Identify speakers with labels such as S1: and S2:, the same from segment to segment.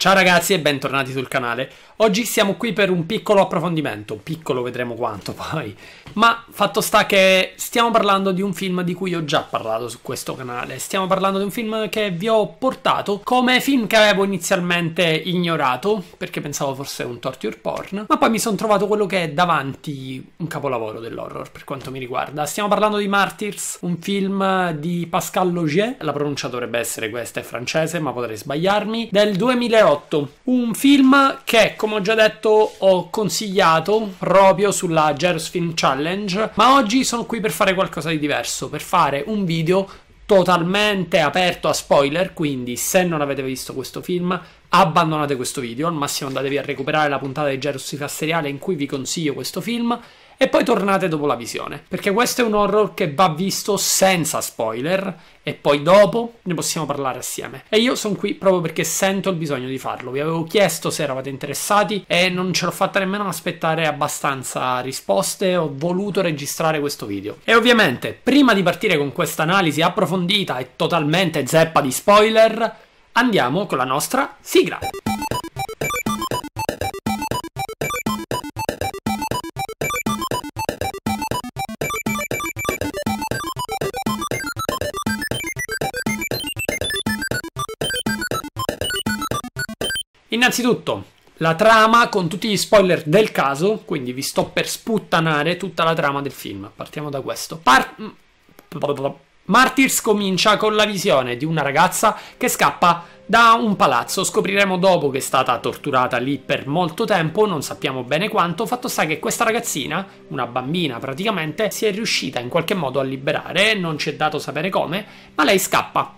S1: Ciao ragazzi e bentornati sul canale. Oggi siamo qui per un piccolo approfondimento, piccolo vedremo quanto poi, ma fatto sta che stiamo parlando di un film di cui ho già parlato su questo canale, stiamo parlando di un film che vi ho portato come film che avevo inizialmente ignorato, perché pensavo fosse un torture porn, ma poi mi sono trovato quello che è davanti un capolavoro dell'horror per quanto mi riguarda. Stiamo parlando di Martyrs, un film di Pascal Logier, la pronuncia dovrebbe essere questa, è francese ma potrei sbagliarmi, del 2008, un film che come come ho già detto ho consigliato proprio sulla Gerosfin Challenge, ma oggi sono qui per fare qualcosa di diverso, per fare un video totalmente aperto a spoiler, quindi se non avete visto questo film abbandonate questo video, al massimo andatevi a recuperare la puntata di Gerosfin Seriale in cui vi consiglio questo film e poi tornate dopo la visione, perché questo è un horror che va visto senza spoiler e poi dopo ne possiamo parlare assieme. E io sono qui proprio perché sento il bisogno di farlo. Vi avevo chiesto se eravate interessati e non ce l'ho fatta nemmeno aspettare abbastanza risposte, ho voluto registrare questo video. E ovviamente, prima di partire con questa analisi approfondita e totalmente zeppa di spoiler, andiamo con la nostra sigla. Innanzitutto, la trama con tutti gli spoiler del caso, quindi vi sto per sputtanare tutta la trama del film. Partiamo da questo. Par- Martyrs comincia con la visione di una ragazza che scappa da un palazzo. Scopriremo dopo che è stata torturata lì per molto tempo, non sappiamo bene quanto. Fatto sta che questa ragazzina, una bambina praticamente, si è riuscita in qualche modo a liberare, non ci è dato sapere come, ma lei scappa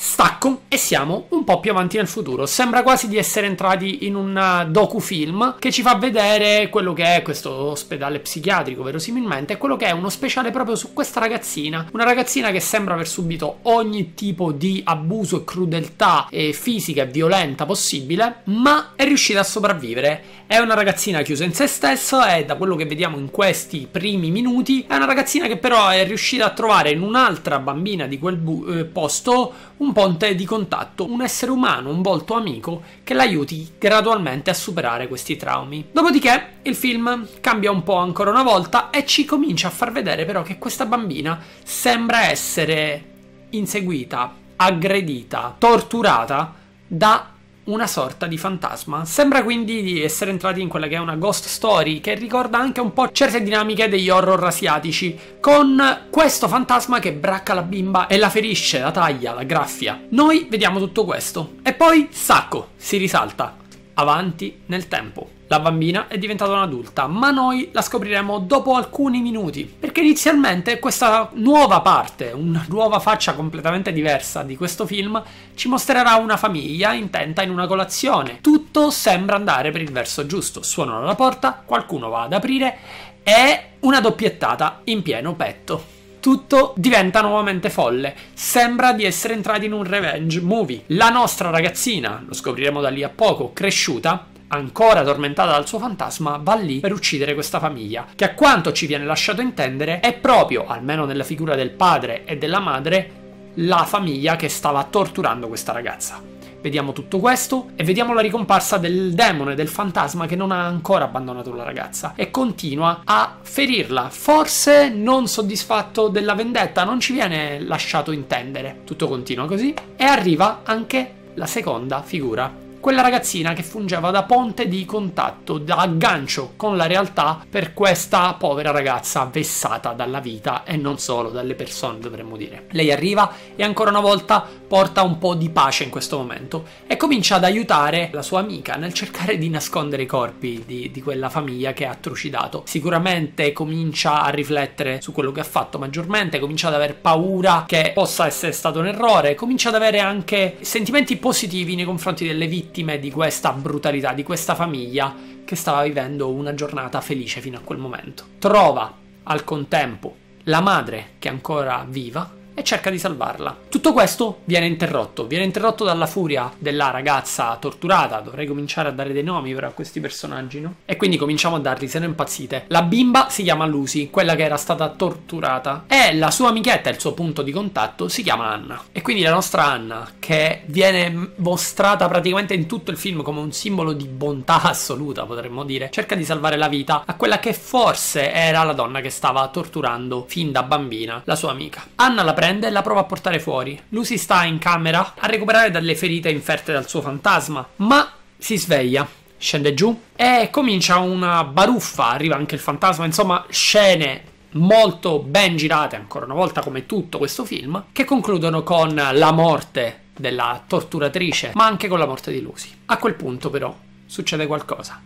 S1: stacco e siamo un po' più avanti nel futuro. Sembra quasi di essere entrati in un eh, docufilm che ci fa vedere quello che è questo ospedale psichiatrico, verosimilmente, e quello che è uno speciale proprio su questa ragazzina. Una ragazzina che sembra aver subito ogni tipo di abuso e crudeltà e eh, fisica e violenta possibile, ma è riuscita a sopravvivere è una ragazzina chiusa in se stessa e da quello che vediamo in questi primi minuti è una ragazzina che però è riuscita a trovare in un'altra bambina di quel eh, posto un ponte di contatto, un essere umano, un volto amico che l'aiuti gradualmente a superare questi traumi. Dopodiché il film cambia un po' ancora una volta e ci comincia a far vedere però che questa bambina sembra essere inseguita, aggredita, torturata da una sorta di fantasma. Sembra quindi di essere entrati in quella che è una ghost story che ricorda anche un po' certe dinamiche degli horror asiatici, con questo fantasma che bracca la bimba e la ferisce, la taglia, la graffia. Noi vediamo tutto questo. E poi, sacco, si risalta avanti nel tempo. La bambina è diventata un'adulta, ma noi la scopriremo dopo alcuni minuti, perché inizialmente questa nuova parte, una nuova faccia completamente diversa di questo film, ci mostrerà una famiglia intenta in una colazione. Tutto sembra andare per il verso giusto, suonano alla porta, qualcuno va ad aprire e una doppiettata in pieno petto tutto diventa nuovamente folle. Sembra di essere entrati in un revenge movie. La nostra ragazzina, lo scopriremo da lì a poco, cresciuta, ancora tormentata dal suo fantasma, va lì per uccidere questa famiglia, che a quanto ci viene lasciato intendere è proprio, almeno nella figura del padre e della madre, la famiglia che stava torturando questa ragazza. Vediamo tutto questo e vediamo la ricomparsa del demone, del fantasma che non ha ancora abbandonato la ragazza e continua a ferirla, forse non soddisfatto della vendetta, non ci viene lasciato intendere. Tutto continua così e arriva anche la seconda figura quella ragazzina che fungeva da ponte di contatto, da aggancio con la realtà per questa povera ragazza vessata dalla vita e non solo dalle persone, dovremmo dire. Lei arriva e ancora una volta porta un po' di pace in questo momento e comincia ad aiutare la sua amica nel cercare di nascondere i corpi di, di quella famiglia che ha trucidato. Sicuramente comincia a riflettere su quello che ha fatto maggiormente, comincia ad aver paura che possa essere stato un errore, comincia ad avere anche sentimenti positivi nei confronti delle vittime di questa brutalità, di questa famiglia che stava vivendo una giornata felice fino a quel momento. Trova al contempo la madre che è ancora viva e cerca di salvarla. Tutto questo viene interrotto, viene interrotto dalla furia della ragazza torturata, dovrei cominciare a dare dei nomi però a questi personaggi, no? E quindi cominciamo a darli, se no impazzite. La bimba si chiama Lucy, quella che era stata torturata, e la sua amichetta, il suo punto di contatto, si chiama Anna. E quindi la nostra Anna, che viene mostrata praticamente in tutto il film come un simbolo di bontà assoluta, potremmo dire, cerca di salvare la vita a quella che forse era la donna che stava torturando fin da bambina la sua amica. Anna la prende prende e la prova a portare fuori. Lucy sta in camera a recuperare dalle ferite inferte dal suo fantasma, ma si sveglia, scende giù e comincia una baruffa, arriva anche il fantasma, insomma scene molto ben girate ancora una volta come tutto questo film, che concludono con la morte della torturatrice, ma anche con la morte di Lucy. A quel punto però succede qualcosa.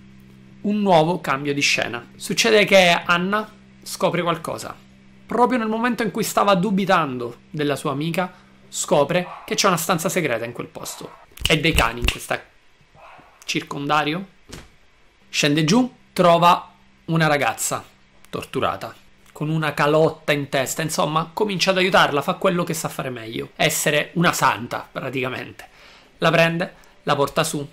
S1: Un nuovo cambio di scena. Succede che Anna scopre qualcosa proprio nel momento in cui stava dubitando della sua amica, scopre che c'è una stanza segreta in quel posto. E dei cani in questo circondario. Scende giù, trova una ragazza torturata, con una calotta in testa, insomma, comincia ad aiutarla, fa quello che sa fare meglio, essere una santa praticamente. La prende, la porta su,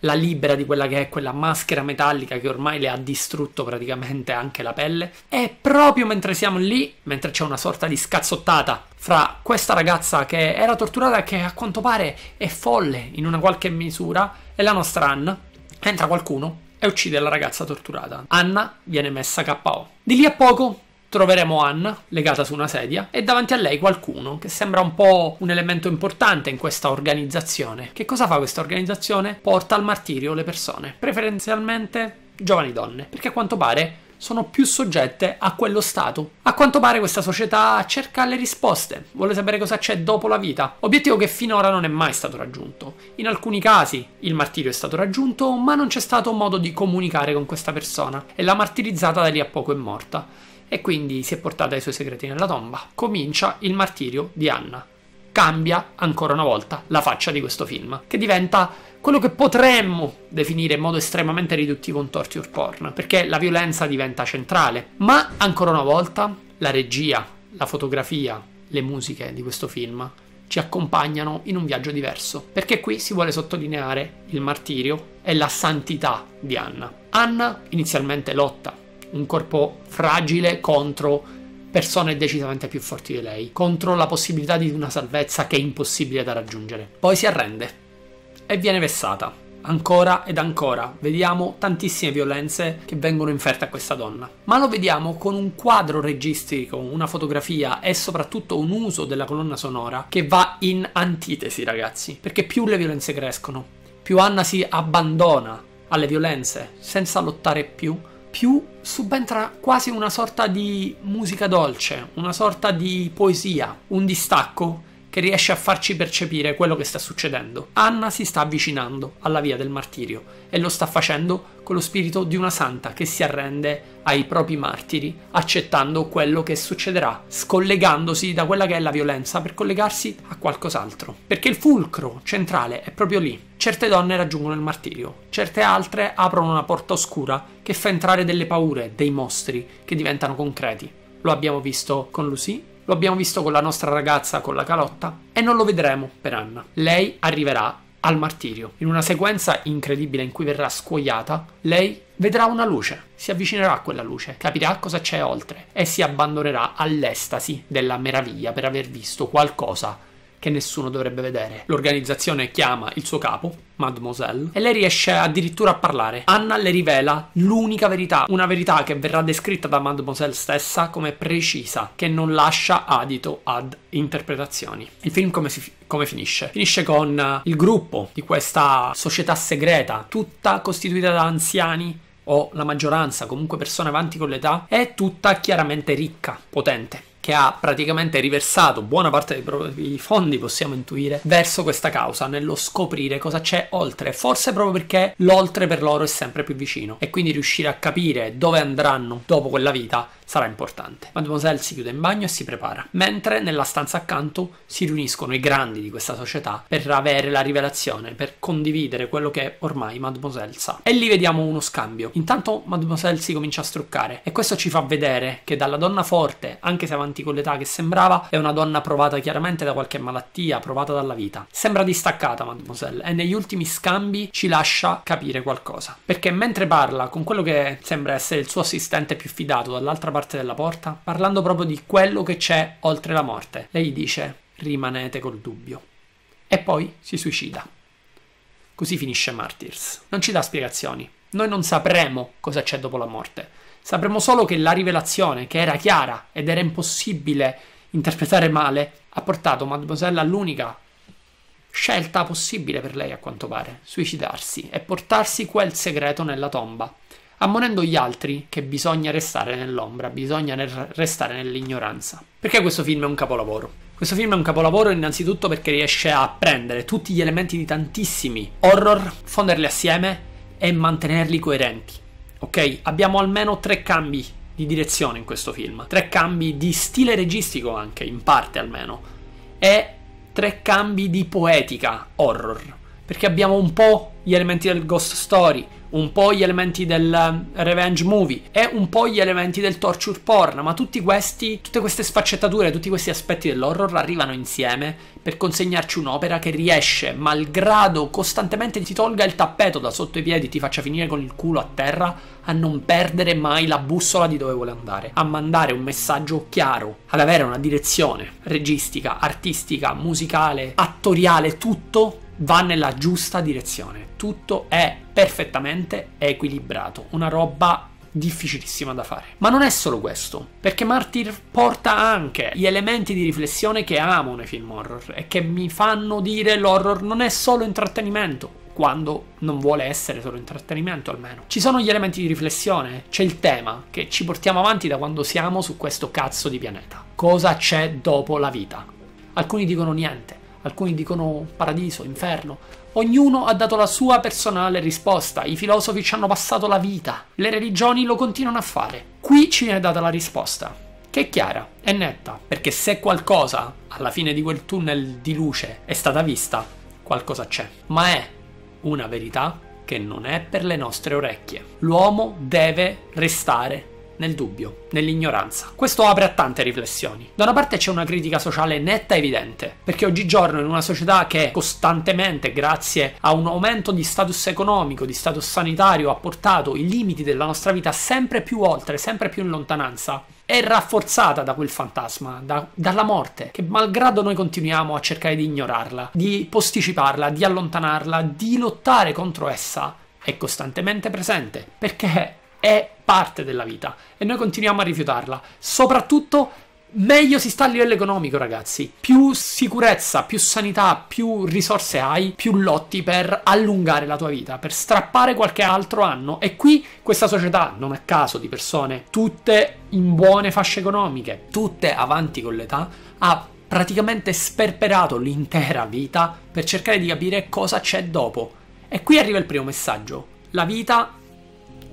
S1: la libera di quella che è quella maschera metallica che ormai le ha distrutto praticamente anche la pelle. E proprio mentre siamo lì, mentre c'è una sorta di scazzottata fra questa ragazza che era torturata, e che a quanto pare è folle in una qualche misura, e la nostra Anna, entra qualcuno e uccide la ragazza torturata. Anna viene messa KO. Di lì a poco Troveremo Anna legata su una sedia e davanti a lei qualcuno che sembra un po' un elemento importante in questa organizzazione. Che cosa fa questa organizzazione? Porta al martirio le persone, preferenzialmente giovani donne, perché a quanto pare sono più soggette a quello stato. A quanto pare questa società cerca le risposte, vuole sapere cosa c'è dopo la vita, obiettivo che finora non è mai stato raggiunto. In alcuni casi il martirio è stato raggiunto, ma non c'è stato modo di comunicare con questa persona e la martirizzata da lì a poco è morta e quindi si è portata i suoi segreti nella tomba. Comincia il martirio di Anna. Cambia ancora una volta la faccia di questo film, che diventa quello che potremmo definire in modo estremamente riduttivo un torture porn, perché la violenza diventa centrale. Ma ancora una volta la regia, la fotografia, le musiche di questo film ci accompagnano in un viaggio diverso, perché qui si vuole sottolineare il martirio e la santità di Anna. Anna inizialmente lotta un corpo fragile contro persone decisamente più forti di lei, contro la possibilità di una salvezza che è impossibile da raggiungere. Poi si arrende e viene vessata. Ancora ed ancora vediamo tantissime violenze che vengono inferte a questa donna, ma lo vediamo con un quadro registrico, una fotografia e soprattutto un uso della colonna sonora che va in antitesi, ragazzi, perché più le violenze crescono, più Anna si abbandona alle violenze senza lottare più più subentra quasi una sorta di musica dolce, una sorta di poesia, un distacco che riesce a farci percepire quello che sta succedendo. Anna si sta avvicinando alla via del martirio e lo sta facendo con lo spirito di una santa che si arrende ai propri martiri, accettando quello che succederà, scollegandosi da quella che è la violenza per collegarsi a qualcos'altro. Perché il fulcro centrale è proprio lì. Certe donne raggiungono il martirio, certe altre aprono una porta oscura che fa entrare delle paure, dei mostri che diventano concreti. Lo abbiamo visto con Lucy, lo abbiamo visto con la nostra ragazza con la calotta e non lo vedremo per Anna. Lei arriverà al martirio. In una sequenza incredibile in cui verrà scuoiata, lei vedrà una luce, si avvicinerà a quella luce, capirà cosa c'è oltre e si abbandonerà all'estasi della meraviglia per aver visto qualcosa che nessuno dovrebbe vedere. L'organizzazione chiama il suo capo, Mademoiselle, e lei riesce addirittura a parlare. Anna le rivela l'unica verità, una verità che verrà descritta da Mademoiselle stessa come precisa, che non lascia adito ad interpretazioni. Il film come, si, come finisce? Finisce con eh, il gruppo di questa società segreta, tutta costituita da anziani o la maggioranza, comunque persone avanti con l'età, è tutta chiaramente ricca, potente che ha praticamente riversato buona parte dei propri fondi, possiamo intuire, verso questa causa, nello scoprire cosa c'è oltre, forse proprio perché l'oltre per loro è sempre più vicino e quindi riuscire a capire dove andranno dopo quella vita sarà importante. Mademoiselle si chiude in bagno e si prepara, mentre nella stanza accanto si riuniscono i grandi di questa società per avere la rivelazione, per condividere quello che ormai Mademoiselle sa. E lì vediamo uno scambio. Intanto Mademoiselle si comincia a struccare e questo ci fa vedere che dalla donna forte, anche se avanti avanti con l'età che sembrava, è una donna provata chiaramente da qualche malattia, provata dalla vita. Sembra distaccata, mademoiselle, e negli ultimi scambi ci lascia capire qualcosa. Perché mentre parla con quello che sembra essere il suo assistente più fidato dall'altra parte della porta, parlando proprio di quello che c'è oltre la morte, lei dice rimanete col dubbio. E poi si suicida. Così finisce Martyrs. Non ci dà spiegazioni. Noi non sapremo cosa c'è dopo la morte. Sapremo solo che la rivelazione, che era chiara ed era impossibile interpretare male, ha portato Mademoiselle all'unica scelta possibile per lei, a quanto pare, suicidarsi e portarsi quel segreto nella tomba, ammonendo gli altri che bisogna restare nell'ombra, bisogna restare nell'ignoranza. Perché questo film è un capolavoro? Questo film è un capolavoro innanzitutto perché riesce a prendere tutti gli elementi di tantissimi horror, fonderli assieme e mantenerli coerenti. Ok, abbiamo almeno tre cambi di direzione in questo film, tre cambi di stile registico anche, in parte almeno, e tre cambi di poetica horror, perché abbiamo un po' gli elementi del ghost story, un po' gli elementi del eh, revenge movie e un po' gli elementi del torture porn, ma tutti questi, tutte queste sfaccettature, tutti questi aspetti dell'horror arrivano insieme per consegnarci un'opera che riesce, malgrado costantemente ti tolga il tappeto da sotto i piedi, e ti faccia finire con il culo a terra, a non perdere mai la bussola di dove vuole andare, a mandare un messaggio chiaro, ad avere una direzione registica, artistica, musicale, attoriale, tutto va nella giusta direzione. Tutto è perfettamente equilibrato, una roba difficilissima da fare. Ma non è solo questo, perché Martyr porta anche gli elementi di riflessione che amo nei film horror e che mi fanno dire l'horror non è solo intrattenimento, quando non vuole essere solo intrattenimento almeno. Ci sono gli elementi di riflessione, c'è il tema che ci portiamo avanti da quando siamo su questo cazzo di pianeta. Cosa c'è dopo la vita? Alcuni dicono niente, alcuni dicono paradiso, inferno. Ognuno ha dato la sua personale risposta, i filosofi ci hanno passato la vita, le religioni lo continuano a fare. Qui ci viene data la risposta, che è chiara, è netta, perché se qualcosa alla fine di quel tunnel di luce è stata vista, qualcosa c'è. Ma è una verità che non è per le nostre orecchie. L'uomo deve restare nel dubbio, nell'ignoranza. Questo apre a tante riflessioni. Da una parte c'è una critica sociale netta e evidente, perché oggigiorno in una società che costantemente, grazie a un aumento di status economico, di status sanitario, ha portato i limiti della nostra vita sempre più oltre, sempre più in lontananza, è rafforzata da quel fantasma, da, dalla morte, che malgrado noi continuiamo a cercare di ignorarla, di posticiparla, di allontanarla, di lottare contro essa, è costantemente presente, perché è parte della vita e noi continuiamo a rifiutarla. Soprattutto meglio si sta a livello economico, ragazzi. Più sicurezza, più sanità, più risorse hai, più lotti per allungare la tua vita, per strappare qualche altro anno. E qui questa società, non a caso di persone, tutte in buone fasce economiche, tutte avanti con l'età, ha praticamente sperperato l'intera vita per cercare di capire cosa c'è dopo. E qui arriva il primo messaggio. La vita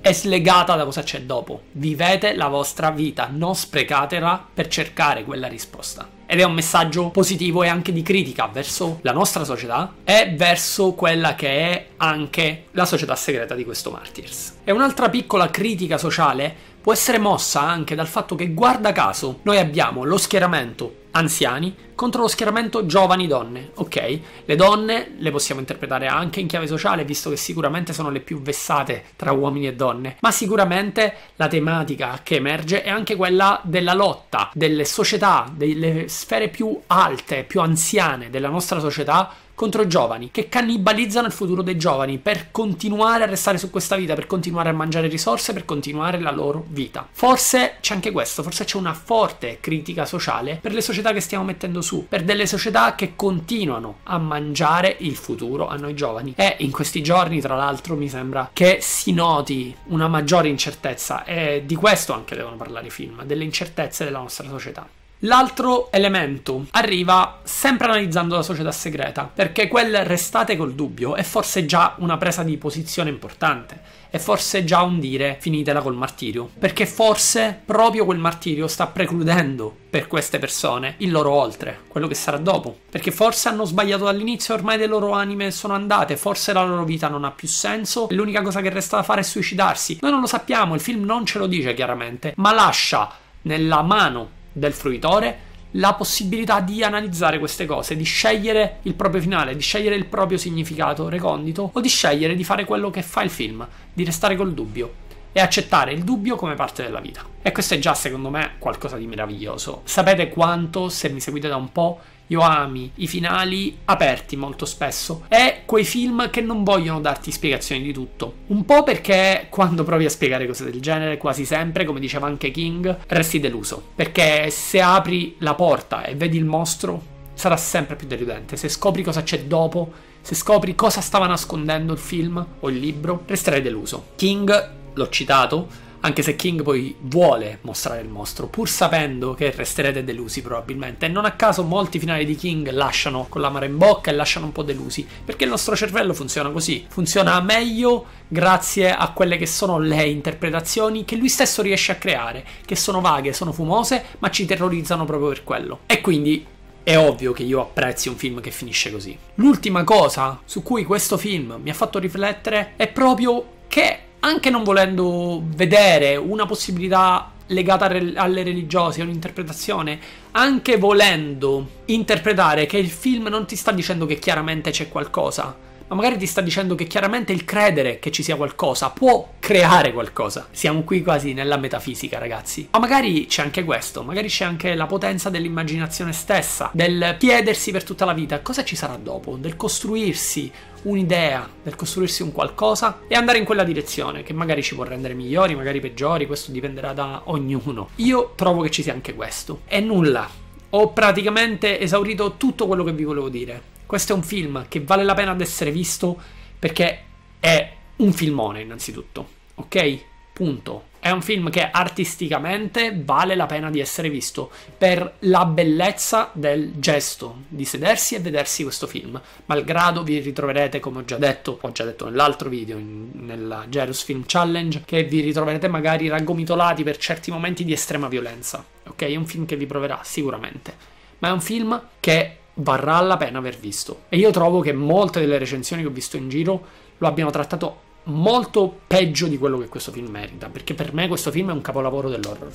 S1: è slegata da cosa c'è dopo. Vivete la vostra vita, non sprecatela per cercare quella risposta. Ed è un messaggio positivo e anche di critica verso la nostra società e verso quella che è anche la società segreta di questo Martyrs. E un'altra piccola critica sociale può essere mossa anche dal fatto che, guarda caso, noi abbiamo lo schieramento anziani contro lo schieramento giovani donne, ok? Le donne le possiamo interpretare anche in chiave sociale, visto che sicuramente sono le più vessate tra uomini e donne, ma sicuramente la tematica che emerge è anche quella della lotta delle società, delle sfere più alte, più anziane della nostra società contro i giovani che cannibalizzano il futuro dei giovani per continuare a restare su questa vita, per continuare a mangiare risorse, per continuare la loro vita. Forse c'è anche questo, forse c'è una forte critica sociale per le società che stiamo mettendo su, per delle società che continuano a mangiare il futuro a noi giovani. E in questi giorni, tra l'altro, mi sembra che si noti una maggiore incertezza e di questo anche devono parlare i film, delle incertezze della nostra società. L'altro elemento arriva sempre analizzando la società segreta, perché quel restate col dubbio è forse già una presa di posizione importante è forse già un dire finitela col martirio, perché forse proprio quel martirio sta precludendo per queste persone il loro oltre, quello che sarà dopo, perché forse hanno sbagliato dall'inizio, e ormai le loro anime sono andate, forse la loro vita non ha più senso e l'unica cosa che resta da fare è suicidarsi. Noi non lo sappiamo, il film non ce lo dice chiaramente, ma lascia nella mano del fruitore la possibilità di analizzare queste cose, di scegliere il proprio finale, di scegliere il proprio significato recondito o di scegliere di fare quello che fa il film, di restare col dubbio e accettare il dubbio come parte della vita. E questo è già secondo me qualcosa di meraviglioso. Sapete quanto, se mi seguite da un po', Yoami, i finali aperti molto spesso. È quei film che non vogliono darti spiegazioni di tutto. Un po' perché quando provi a spiegare cose del genere, quasi sempre, come diceva anche King, resti deluso. Perché se apri la porta e vedi il mostro, sarà sempre più deludente. Se scopri cosa c'è dopo, se scopri cosa stava nascondendo il film o il libro, resterai deluso. King, l'ho citato, anche se King poi vuole mostrare il mostro, pur sapendo che resterete delusi probabilmente. E non a caso molti finali di King lasciano con la mare in bocca e lasciano un po' delusi, perché il nostro cervello funziona così, funziona meglio grazie a quelle che sono le interpretazioni che lui stesso riesce a creare, che sono vaghe, sono fumose, ma ci terrorizzano proprio per quello. E quindi è ovvio che io apprezzi un film che finisce così. L'ultima cosa su cui questo film mi ha fatto riflettere è proprio che anche non volendo vedere una possibilità legata alle religiose, a un'interpretazione, anche volendo interpretare che il film non ti sta dicendo che chiaramente c'è qualcosa, ma magari ti sta dicendo che chiaramente il credere che ci sia qualcosa può creare qualcosa. Siamo qui quasi nella metafisica, ragazzi. Ma magari c'è anche questo, magari c'è anche la potenza dell'immaginazione stessa, del chiedersi per tutta la vita cosa ci sarà dopo, del costruirsi un'idea, per costruirsi un qualcosa e andare in quella direzione, che magari ci può rendere migliori, magari peggiori, questo dipenderà da ognuno. Io trovo che ci sia anche questo. E nulla, ho praticamente esaurito tutto quello che vi volevo dire. Questo è un film che vale la pena di essere visto perché è un filmone innanzitutto, ok? Punto. È un film che artisticamente vale la pena di essere visto per la bellezza del gesto di sedersi e vedersi questo film. Malgrado vi ritroverete, come ho già detto, ho già detto nell'altro video, in, nella Gerus Film Challenge, che vi ritroverete magari raggomitolati per certi momenti di estrema violenza. Ok, è un film che vi proverà sicuramente, ma è un film che varrà la pena aver visto. E io trovo che molte delle recensioni che ho visto in giro lo abbiano trattato molto peggio di quello che questo film merita, perché per me questo film è un capolavoro dell'horror.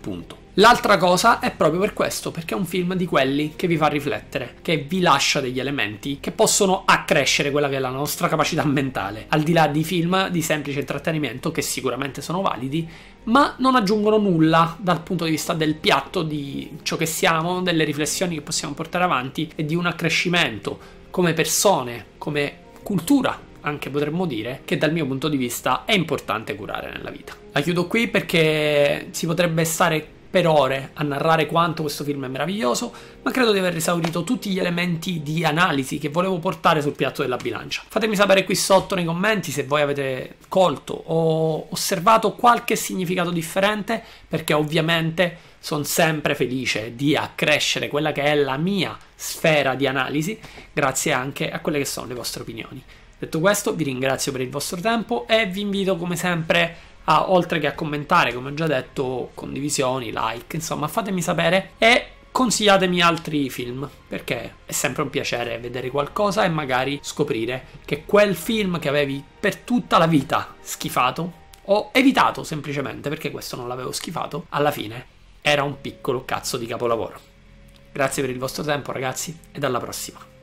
S1: Punto. L'altra cosa è proprio per questo, perché è un film di quelli che vi fa riflettere, che vi lascia degli elementi che possono accrescere quella che è la nostra capacità mentale, al di là di film di semplice intrattenimento che sicuramente sono validi, ma non aggiungono nulla dal punto di vista del piatto di ciò che siamo, delle riflessioni che possiamo portare avanti e di un accrescimento come persone, come cultura anche potremmo dire che dal mio punto di vista è importante curare nella vita. La chiudo qui perché si potrebbe stare per ore a narrare quanto questo film è meraviglioso, ma credo di aver esaurito tutti gli elementi di analisi che volevo portare sul piatto della bilancia. Fatemi sapere qui sotto nei commenti se voi avete colto o osservato qualche significato differente, perché ovviamente sono sempre felice di accrescere quella che è la mia sfera di analisi, grazie anche a quelle che sono le vostre opinioni. Detto questo, vi ringrazio per il vostro tempo e vi invito come sempre a, oltre che a commentare, come ho già detto, condivisioni, like, insomma, fatemi sapere e consigliatemi altri film, perché è sempre un piacere vedere qualcosa e magari scoprire che quel film che avevi per tutta la vita schifato o evitato semplicemente perché questo non l'avevo schifato, alla fine era un piccolo cazzo di capolavoro. Grazie per il vostro tempo ragazzi e alla prossima.